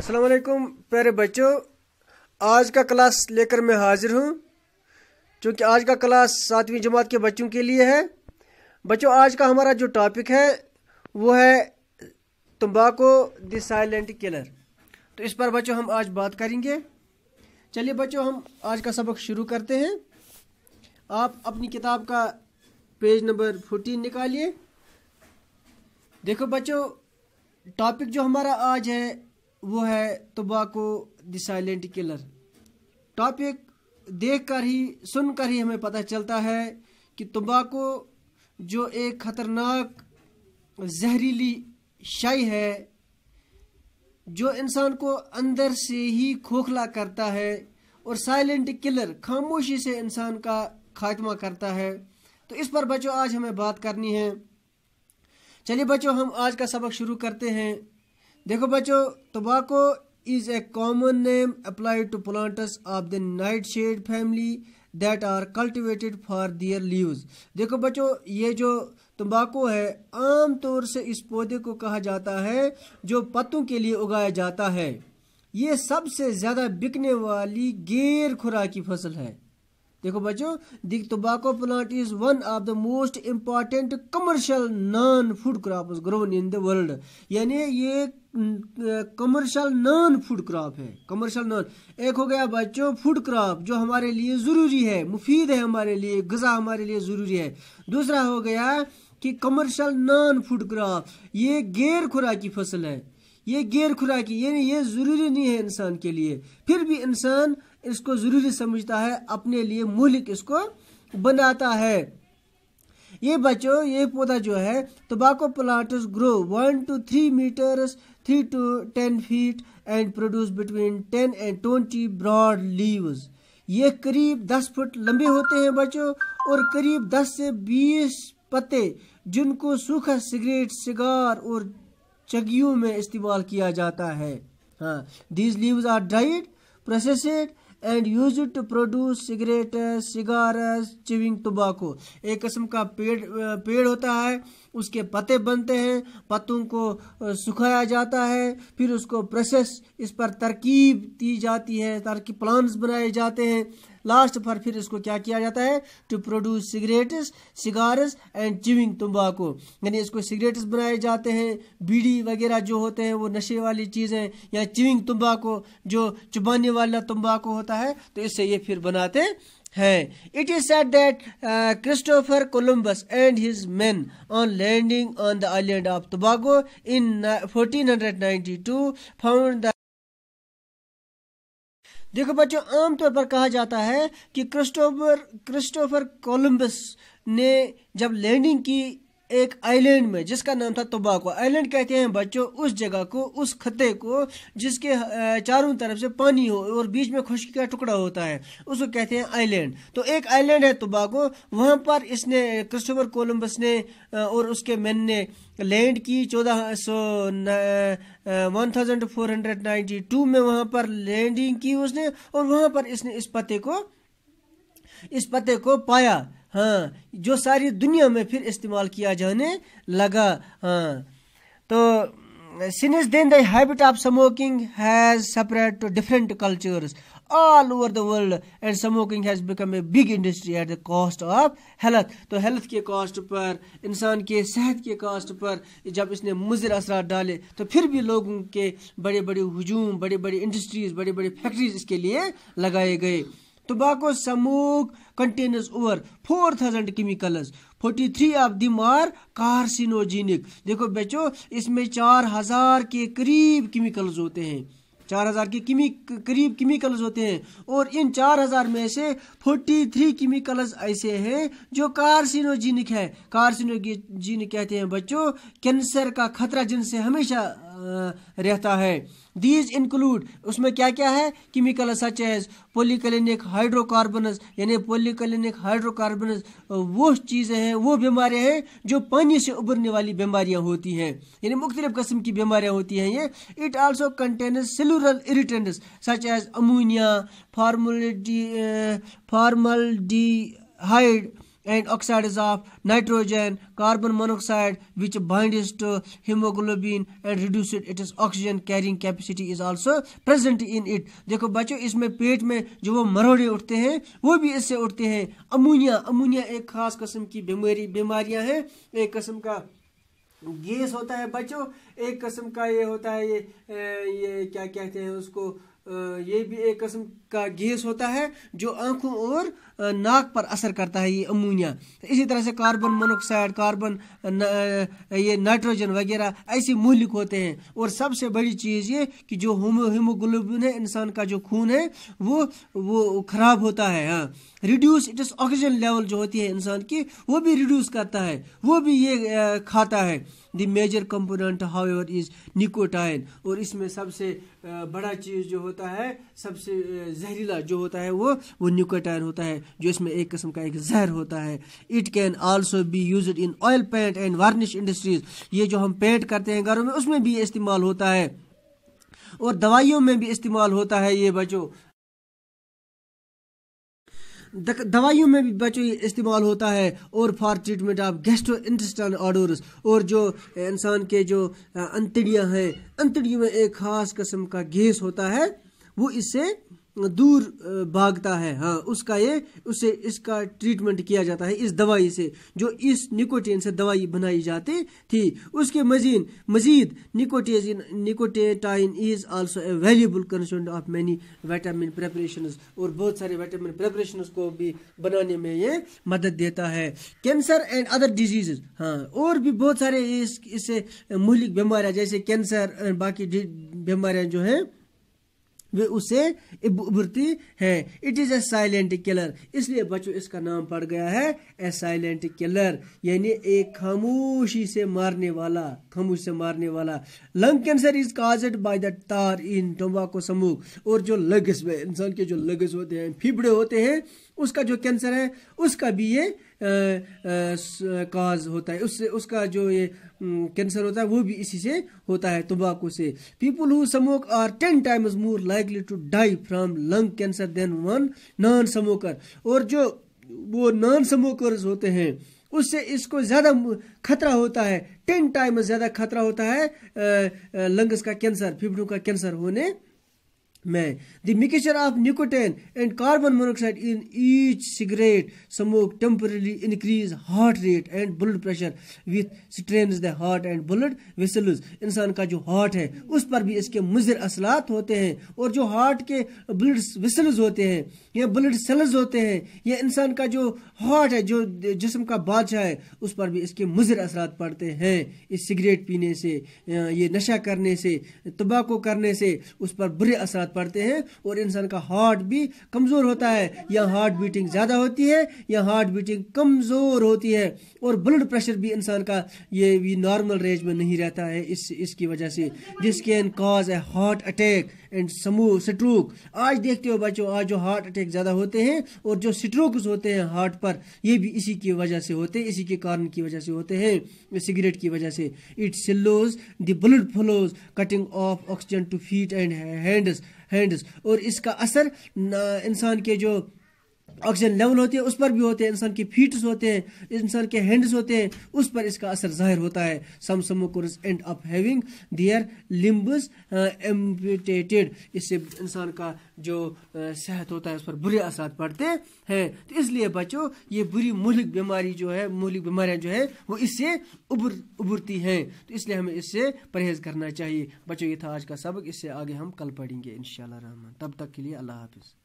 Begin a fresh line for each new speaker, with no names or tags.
अस्सलाम वालेकुम प्यारे बच्चों आज का क्लास लेकर मैं हाजिर हूँ क्योंकि आज का क्लास सातवीं जमात के बच्चों के लिए है बच्चों आज का हमारा जो टॉपिक है वो है तम्बाको द साइलेंट किलर तो इस पर बच्चों हम आज बात करेंगे चलिए बच्चों हम आज का सबक शुरू करते हैं आप अपनी किताब का पेज नंबर फोर्टीन निकालिए देखो बच्चों टॉपिक जो हमारा आज है वो है tobacco the silent killer topic देख कर ही सुन कर ही हमें पता चलता है कि तम्बाकू जो एक ख़तरनाक जहरीली शय है जो इंसान को अंदर से ही खोखला करता है और साइलेंट किलर खामोशी से इंसान का खात्मा करता है तो इस पर बच्चों आज हमें बात करनी है चलिए बच्चों हम आज का सबक शुरू करते हैं देखो बच्चो tobacco is a common name applied to plants of the nightshade family that are cultivated for their leaves देखो बच्चो ये जो तम्बाको है आमतौर से इस पौधे को कहा जाता है जो पत्तों के लिए उगाया जाता है ये सबसे ज्यादा बिकने वाली गैर खुराकी फसल है देखो बच्चों दिख tobacco plant is one of the most important commercial non food crop grown in the world यानी ये कमर्शियल नॉन फूड क्रॉप है कमर्शियल नॉन एक हो गया बच्चों फूड क्रॉप जो हमारे लिए ज़रूरी है मुफीद है हमारे लिए गज़ा हमारे लिए ज़रूरी है दूसरा हो गया कि कमर्शियल नॉन फूड क्रॉप ये गैर खुराकी फसल है ये गैर खुराकी यानी ये ज़रूरी नहीं है इंसान के लिए फिर भी इंसान इसको ज़रूरी समझता है अपने लिए मूलिक इसको बनाता है ये बच्चों ये पौधा जो है tobacco plants grow one two three metres three to ten feet and produce between ten and twenty broad leaves ये करीब दस फुट लंबे होते हैं बच्चों और करीब दस से बीस पत्ते जिनको सूखा सिगरेट सिगार और चगियों में इस्तेमाल किया जाता है हाँ these leaves are dried processed and use to produce cigarette cigar chewing tobacco एक किस्म का पेड़ पेड़ होता है उसके पत्ते बनते हैं पत्तों को सुखाया जाता है फिर उसको प्रोसेस इस पर तरकीब दी जाती है तरकीब प्लांट्स बनाए जाते हैं लास्ट पर फिर इसको क्या किया जाता है to produce cigarettes cigars and chewing तम्बाकू यानी इसको सिगरेट्स बनाए जाते हैं बीड़ी वगैरह जो होते हैं वो नशे वाली चीज़ें या चिविंग तम्बाकू जो चुबाने वाला तम्बाकू होता है तो इससे ये फिर बनाते हैं it is said that Christopher Columbus and his man on landing on the island of Tobago in fourteen 1492 found the देखो बच्चों आमतौर पर कहा जाता है कि क्रिस्टोफर क्रिस्टोफर कोलम्बस ने जब लैंडिंग की एक आइलैंड में जिसका नाम था तुबाको आइलैंड कहते हैं बच्चों उस जगह को उस खत्ते को जिसके चारों तरफ से पानी हो और बीच में खुशकी का टुकड़ा होता है उसको कहते हैं आइलैंड तो एक आइलैंड है तुबाको वहाँ पर इसने क्रिस्टोफर कोलम्बस ने और उसके मैन ने लैंड की चौदह सौ one thousand four hundred ninety two में वहाँ पर लैंडिंग की उसने और वहाँ पर इसने इस पते को इस पते को पाया हाँ जो सारी दुनिया में फिर इस्तेमाल किया जाने लगा हाँ तो since then the habit of smoking has separate to different cultures all over the world and smoking has become a big industry at the cost of health तो हेल्थ के कॉस्ट पर इंसान के सेहत के कॉस्ट पर जब इसने मुजर असर डाले तो फिर भी लोगों के बड़े बड़े हजूम बड़े बड़े इंडस्ट्रीज़ बड़े बड़े फैक्ट्रीज इसके लिए लगाए गए Tobacco smoke contains over 4000 chemicals. 43 of them are carcinogenic देखो बेचो इसमें 4000 के करीब केमिकल्स होते हैं 4000 के करीब केमिकल्स होते हैं और इन 4000 में से 43 केमिकल्स ऐसे हैं जो कार्सिनोजेनिक है कार्सिनोजेनिक कहते हैं बच्चों कैंसर का खतरा जिनसे हमेशा रहता है दीज इंक्लूड उसमें क्या क्या है केमिकल सच एज पोलिकलिनिक हाइड्रोकार्बनस यानी पोलिकलिनिक हाइड्रोकार्बनस वो चीज़ें हैं वो बीमारियाँ हैं जो पानी से उभरने वाली बीमारियाँ होती हैं यानी मुख्तलिफ़ कस्म की बीमारियाँ होती हैं ये it also contains cellular irritants such as ammonia formaldehyde formaldehyde and oxides of nitrogen, carbon monoxide which binds to hemoglobin and reduces its oxygen carrying capacity is also present in it. देखो बच्चों इसमें पेट में जो वो मरोड़े उठते हैं वो भी इससे उठते हैं अमोनिया अमोनिया एक खास किस्म की बीमारी बीमारियां हैं एक किस्म का गैस होता है बच्चों एक किस्म का ये होता है ये ये क्या कहते हैं उसको ये भी एक किस्म का गैस होता है जो आंखों और नाक पर असर करता है ये अमोनिया तो इसी तरह से कार्बन मोनोक्साइड कार्बन न, ये नाइट्रोजन वगैरह ऐसे मूलिक होते हैं और सबसे बड़ी चीज़ ये कि जो हीमोग्लोबिन है इंसान का जो खून है वो वो खराब होता है हाँ रिड्यूस इट इस ऑक्सीजन लेवल जो होती है इंसान की वो भी रिड्यूस करता है वो भी ये खाता है the major component however is nicotine और इसमें सबसे बड़ा चीज़ जो होता है सबसे जहरीला जो होता है वो वो न्यूकोटाइन होता है जो इसमें एक किस्म का एक जहर होता है it can also be use in oil paint and varnish industries ये जो हम पेंट करते हैं घरों में उसमें भी इस्तेमाल होता है और दवाइयों में भी इस्तेमाल होता है ये बचो दवाइयों में भी बच्चों इस्तेमाल होता है और for treatment of gastro intestine orders और जो इंसान के जो अंतड़ियाँ हैं अंतड़ियों में एक खास किस्म का गैस होता है वो इससे दूर भागता है हाँ उसका ये उसे इसका ट्रीटमेंट किया जाता है इस दवाई से जो इस निकोटीन से दवाई बनाई जाती थी उसके मजीद मजीद निकोटीजिन nicotine is also a valuable concert of many vitamin preparation और बहुत सारे विटामिन प्रेपरेशन को भी बनाने में ये मदद देता है कैंसर एंड अदर डिजीज़ हाँ और भी बहुत सारे इस इससे मूलिक बीमारियाँ जैसे कैंसर बाकी बीमारियाँ जो हैं वे उसे उभरती हैं it is a silent killer इसलिए बच्चों इसका नाम पड़ गया है ए साइलेंट किलर यानी एक खामोशी से मारने वाला खामोशी से मारने वाला lung cancer is caused by the tar in tobacco समूह और जो लगस में इंसान के जो लगस होते हैं फिफड़े होते हैं उसका जो कैंसर है उसका भी ये काज होता है उससे उसका जो ये कैंसर होता है वो भी इसी से होता है तम्बाकू से people who smoke are ten times more likely to die from lung cancer than one non smoker और जो वो नॉन स्मोकर्स होते हैं उससे इसको ज़्यादा खतरा होता है टेन टाइम्स ज़्यादा खतरा होता है लंग्स का कैंसर फिफड़ों का कैंसर होने man. The mixture of nicotine and carbon monoxide in each cigarette smoke temporarily increase heart rate and blood pressure with strains the heart and blood vessels. इंसान का जो हार्ट है उस पर भी इसके मुजर असलात होते हैं और जो हार्ट के ब्लड वेसल्स होते हैं या ब्लड सेल्स होते हैं या इंसान का जो हार्ट है जो जिसम का बादशाह है उस पर भी इसके मुजर असरात पड़ते हैं इस सिगरेट पीने से ये नशा करने से तम्बाकू करने से उस पर बुरे असरात पढ़ते हैं और इंसान का हार्ट भी कमज़ोर होता है या हार्ट बीटिंग ज़्यादा होती है या हार्ट बीटिंग कमज़ोर होती है और ब्लड प्रेशर भी इंसान का ये भी नॉर्मल रेंज में नहीं रहता है इस इसकी वजह से this can cause a heart attack and समूह स्ट्रोक आज देखते हो बच्चों आज जो हार्ट अटैक ज़्यादा होते हैं और जो स्ट्रोक होते हैं हार्ट पर ये भी इसी की वजह से होते हैं इसी के कारण की वजह से होते हैं सिगरेट की वजह से it slows the blood flows cutting off oxygen to feet and hands hands और इसका असर इंसान के जो ऑक्सीजन लेवल होती है उस पर भी होते हैं इंसान के फीट्स होते हैं इंसान के हैंड्स होते हैं उस पर इसका असर जाहिर होता है some smokers end up having their limbs amputated इससे इंसान का जो uh, सेहत होता है उस पर बुरे असर पड़ते हैं तो इसलिए बच्चों ये बुरी मूलिक बीमारी जो है मूलिक बीमारियाँ जो है वो इससे उभर उभरती हैं तो इसलिए हमें इससे परहेज करना चाहिए बच्चों ये था आज का सबक इससे आगे हम कल पढ़ेंगे इन रहमान तब तक के लिए अल्लाह हाफिज़